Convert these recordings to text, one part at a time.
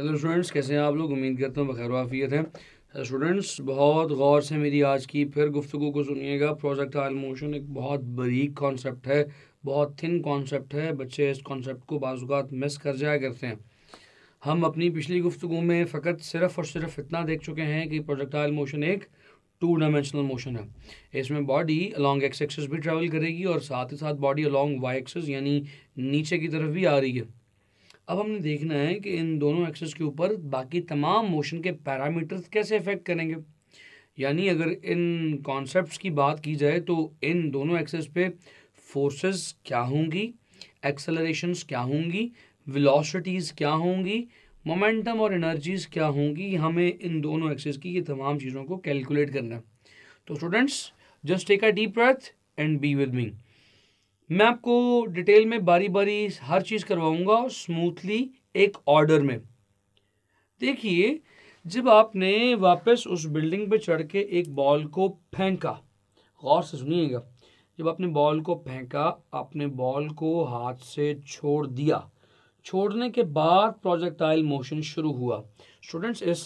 hello students कैसे हैं आप लोग उम्मीद करता हूँ बखैर वाफियत हैं स्टूडेंट्स बहुत गौर से मेरी आज की फिर गुफ्तु को सुनिएगा प्रोजेक्ट आयल मोशन एक बहुत बरीक कॉन्सेप्ट है बहुत थिन कॉन्सेप्ट है बच्चे इस कॉन्सेप्ट को बाजुकात मिस कर जाया करते हैं हम अपनी पिछली गुफ्तु में फ़कत सिर्फ़ और सिर्फ इतना देख चुके हैं कि प्रोजेक्ट आयल मोशन एक टू डायमेंशनल मोशन है इसमें बॉडी अलॉन्ग एक्स एक्सेस भी ट्रैवल करेगी और साथ ही साथ बॉडी अलॉन्ग वाई एक्सेस यानी नीचे की तरफ भी आ रही है अब हमने देखना है कि इन दोनों एक्सेस के ऊपर बाकी तमाम मोशन के पैरामीटर्स कैसे इफेक्ट करेंगे यानी अगर इन कॉन्सेप्ट्स की बात की जाए तो इन दोनों एक्सेस पे फोर्सेस क्या होंगी एक्सेलरेशंस क्या होंगी वेलोसिटीज़ क्या होंगी मोमेंटम और एनर्जीज़ क्या होंगी हमें इन दोनों एक्सेस की ये तमाम चीज़ों को कैलकुलेट करना है तो students just take a deep breath and be with me मैं आपको डिटेल में बारी बारी हर चीज़ करवाऊंगा और स्मूथली एक ऑर्डर में देखिए जब आपने वापस उस बिल्डिंग पे चढ़ के एक बॉल को फेंका गौर से सुनिएगा जब आपने बॉल को फेंका आपने बॉल को हाथ से छोड़ दिया छोड़ने के बाद प्रोजेक्टाइल मोशन शुरू हुआ स्टूडेंट्स इस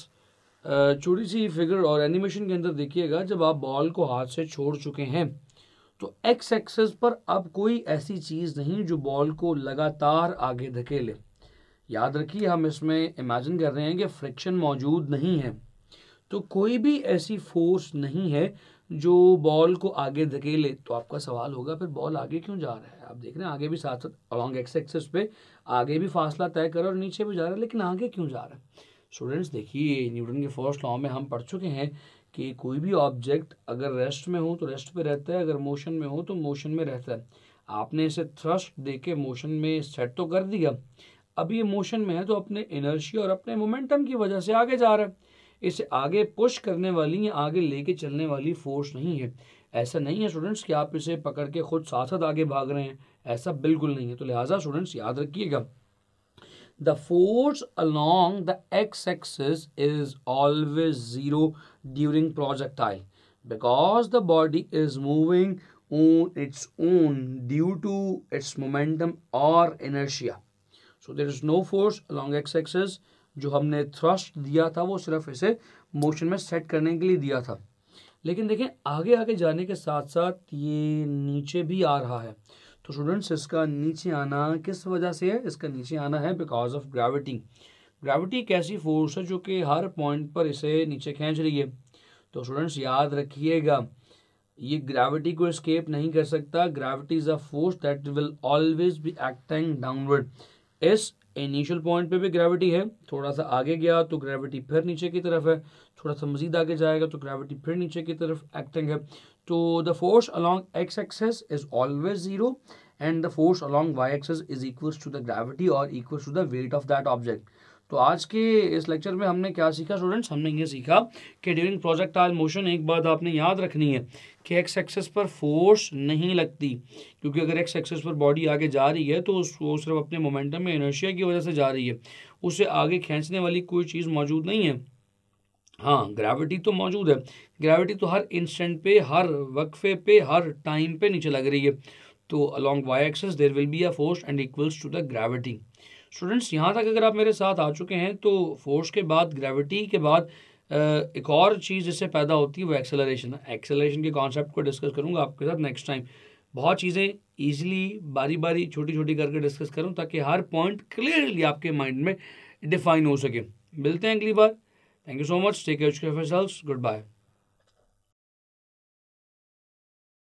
छोटी सी फिगर और एनिमेशन के अंदर देखिएगा जब आप बॉल को हाथ से छोड़ चुके हैं तो एक्स एक्सेस पर अब कोई ऐसी चीज़ नहीं जो बॉल को लगातार आगे धकेले याद रखिए हम इसमें इमेजिन कर रहे हैं कि फ्रिक्शन मौजूद नहीं है तो कोई भी ऐसी फोर्स नहीं है जो बॉल को आगे धकेले तो आपका सवाल होगा फिर बॉल आगे क्यों जा रहा है आप देख रहे हैं आगे भी साथ साथ अलॉन्ग एक्स एक्सेस पे आगे भी फासला तय कर और नीचे भी जा रहा है लेकिन आगे क्यों जा रहा है स्टूडेंट्स देखिए न्यूटन के फर्स्ट लॉ में हम पढ़ चुके हैं कि कोई भी ऑब्जेक्ट अगर रेस्ट में हो तो रेस्ट पे रहता है अगर मोशन में हो तो मोशन में रहता है आपने इसे थ्रस्ट दे के मोशन में सेट तो कर दिया अब ये मोशन में है तो अपने इनर्शी और अपने मोमेंटम की वजह से आगे जा रहा है इसे आगे पुश करने वाली या आगे लेके चलने वाली फोर्स नहीं है ऐसा नहीं है स्टूडेंट्स कि आप इसे पकड़ के खुद साथ साथ आगे भाग रहे हैं ऐसा बिल्कुल नहीं है तो लिहाजा स्टूडेंट्स याद रखिएगा the force along the x-axis is always zero during projectile because the body is moving on its own due to its momentum or inertia so there is no force along x-axis जो हमने thrust दिया था वो सिर्फ इसे motion में set करने के लिए दिया था लेकिन देखें आगे आगे जाने के साथ साथ ये नीचे भी आ रहा है तो स्टूडेंट्स इसका नीचे आना किस वजह से है इसका नीचे आना है बिकॉज ऑफ ग्रेविटी ग्रेविटी एक ऐसी फोर्स है जो कि हर पॉइंट पर इसे नीचे खींच रही है तो स्टूडेंट्स याद रखिएगा ये ग्रेविटी को स्केप नहीं कर सकता gravity is a force that will always be acting downward इस इनिशियल पॉइंट पे भी ग्रेविटी है थोड़ा सा आगे गया तो ग्रेविटी फिर नीचे की तरफ है थोड़ा सा मजीद आगे जाएगा तो ग्रेविटी फिर नीचे की तरफ एक्टिंग है तो the force along X axis is always zero and the force along Y axis is equal to the gravity और equal to the weight of that object तो आज के इस लेक्चर में हमने क्या सीखा स्टूडेंट्स हमने ये सीखा कि ड्यूरिंग प्रोजेक्ट आल मोशन एक बात आपने याद रखनी है कि एक्स एक्सेस पर फोर्स नहीं लगती क्योंकि अगर एक्स एक्सेस पर बॉडी आगे जा रही है तो वो सिर्फ अपने मोमेंटम में इनर्शिया की वजह से जा रही है उसे आगे खींचने वाली कोई चीज़ मौजूद नहीं है हाँ ग्रेविटी तो मौजूद है ग्रेविटी तो हर इंस्टेंट पे हर वक्फे पे हर टाइम पे नीचे लग रही है तो along Y axis there will be a force and equals to the gravity students यहाँ तक अगर आप मेरे साथ आ चुके हैं तो फोर्स के बाद ग्रेविटी के बाद एक और चीज़ जिससे पैदा होती है वो एक्सेलरेशन है एक्सेलरेशन के कॉन्सेप्ट को डिस्कस करूँगा आपके साथ नेक्स्ट टाइम बहुत चीज़ें ईजिली बारी बारी छोटी छोटी करके डिस्कस करूँ ताकि हर पॉइंट क्लियरली आपके माइंड में डिफाइन हो सके मिलते हैं अगली बार thank you so much take care good bye